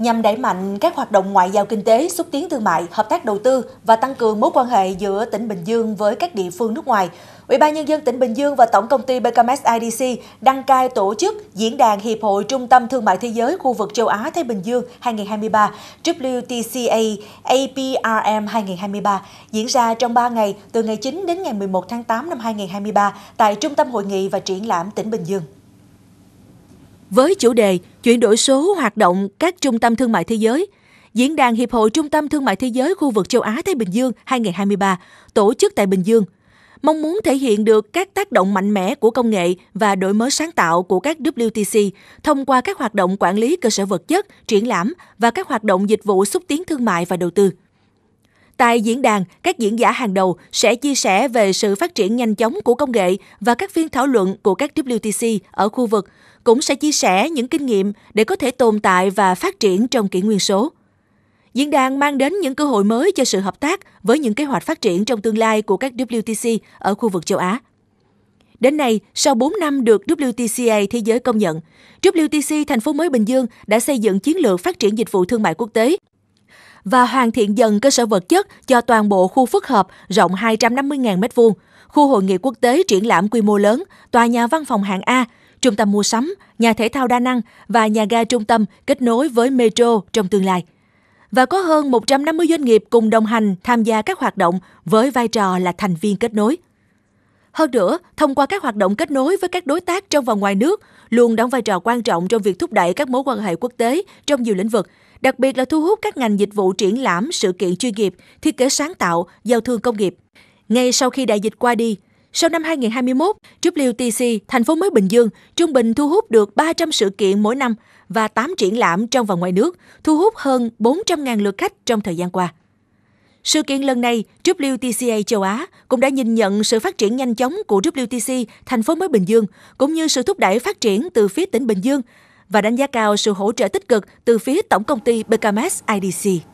nhằm đẩy mạnh các hoạt động ngoại giao kinh tế, xúc tiến thương mại, hợp tác đầu tư và tăng cường mối quan hệ giữa tỉnh Bình Dương với các địa phương nước ngoài. Ủy ban nhân dân tỉnh Bình Dương và Tổng công ty BKMS IDC đăng cai tổ chức diễn đàn Hiệp hội Trung tâm Thương mại Thế giới khu vực châu Á Thái Bình Dương 2023 WTCA APRM 2023 diễn ra trong 3 ngày từ ngày 9 đến ngày 11 tháng 8 năm 2023 tại Trung tâm Hội nghị và Triển lãm tỉnh Bình Dương với chủ đề chuyển đổi số hoạt động các trung tâm thương mại thế giới. Diễn đàn Hiệp hội Trung tâm Thương mại Thế giới khu vực châu Á-Thái Bình Dương 2023 tổ chức tại Bình Dương. Mong muốn thể hiện được các tác động mạnh mẽ của công nghệ và đổi mới sáng tạo của các WTC thông qua các hoạt động quản lý cơ sở vật chất, triển lãm và các hoạt động dịch vụ xúc tiến thương mại và đầu tư. Tại diễn đàn, các diễn giả hàng đầu sẽ chia sẻ về sự phát triển nhanh chóng của công nghệ và các phiên thảo luận của các WTC ở khu vực, cũng sẽ chia sẻ những kinh nghiệm để có thể tồn tại và phát triển trong kỷ nguyên số. Diễn đàn mang đến những cơ hội mới cho sự hợp tác với những kế hoạch phát triển trong tương lai của các WTC ở khu vực châu Á. Đến nay, sau 4 năm được WTCA thế giới công nhận, WTC thành phố mới Bình Dương đã xây dựng chiến lược phát triển dịch vụ thương mại quốc tế và hoàn thiện dần cơ sở vật chất cho toàn bộ khu phức hợp rộng 250.000 m2, khu hội nghị quốc tế triển lãm quy mô lớn, tòa nhà văn phòng hạng A, trung tâm mua sắm, nhà thể thao đa năng và nhà ga trung tâm kết nối với metro trong tương lai. Và có hơn 150 doanh nghiệp cùng đồng hành tham gia các hoạt động với vai trò là thành viên kết nối. Hơn nữa, thông qua các hoạt động kết nối với các đối tác trong và ngoài nước, luôn đóng vai trò quan trọng trong việc thúc đẩy các mối quan hệ quốc tế trong nhiều lĩnh vực, đặc biệt là thu hút các ngành dịch vụ triển lãm, sự kiện chuyên nghiệp, thiết kế sáng tạo, giao thương công nghiệp. Ngay sau khi đại dịch qua đi, sau năm 2021, WTC, thành phố mới Bình Dương, trung bình thu hút được 300 sự kiện mỗi năm và 8 triển lãm trong và ngoài nước, thu hút hơn 400.000 lượt khách trong thời gian qua. Sự kiện lần này, WTCA châu Á cũng đã nhìn nhận sự phát triển nhanh chóng của WTC thành phố mới Bình Dương, cũng như sự thúc đẩy phát triển từ phía tỉnh Bình Dương và đánh giá cao sự hỗ trợ tích cực từ phía Tổng công ty BKMS IDC.